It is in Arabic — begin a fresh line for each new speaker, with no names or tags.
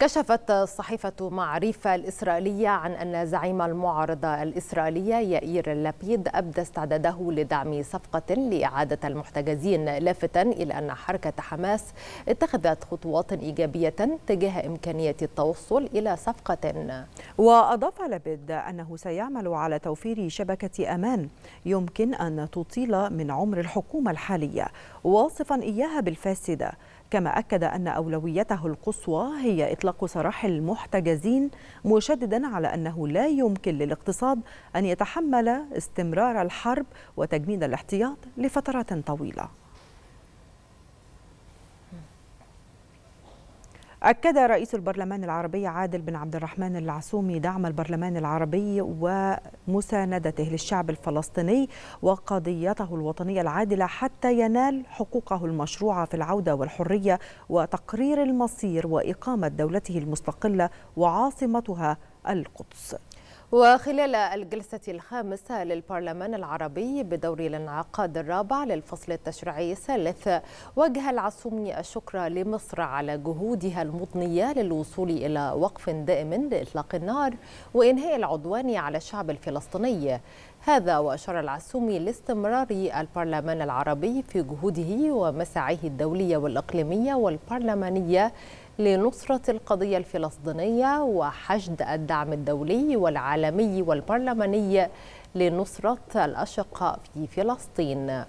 كشفت صحيفة معرفة الإسرائيلية عن أن زعيم المعارضة الإسرائيلية يائير لابيد أبدى استعداده لدعم صفقة لإعادة المحتجزين لافتا إلى أن حركة حماس اتخذت خطوات إيجابية تجاه إمكانية التوصل إلى صفقة
وأضاف لابيد أنه سيعمل على توفير شبكة أمان يمكن أن تطيل من عمر الحكومة الحالية واصفا إياها بالفاسدة كما أكد أن أولويته القصوى هي إطلاق سراح المحتجزين مشددا على أنه لا يمكن للاقتصاد أن يتحمل استمرار الحرب وتجميد الاحتياط لفترة طويلة أكد رئيس البرلمان العربي عادل بن عبد الرحمن العسومي دعم البرلمان العربي ومساندته للشعب الفلسطيني وقضيته الوطنية العادلة حتى ينال حقوقه المشروعة في العودة والحرية وتقرير المصير وإقامة دولته المستقلة وعاصمتها القدس
وخلال الجلسة الخامسة للبرلمان العربي بدور الانعقاد الرابع للفصل التشريعي الثالث وجه العسومي الشكر لمصر على جهودها المضنية للوصول إلى وقف دائم لإطلاق النار وإنهاء العدوان على الشعب الفلسطيني هذا وأشار العسومي لاستمرار البرلمان العربي في جهوده ومساعيه الدولية والإقليمية والبرلمانية لنصرة القضية الفلسطينية وحشد الدعم الدولي والعالمي والبرلماني لنصرة الأشقاء في فلسطين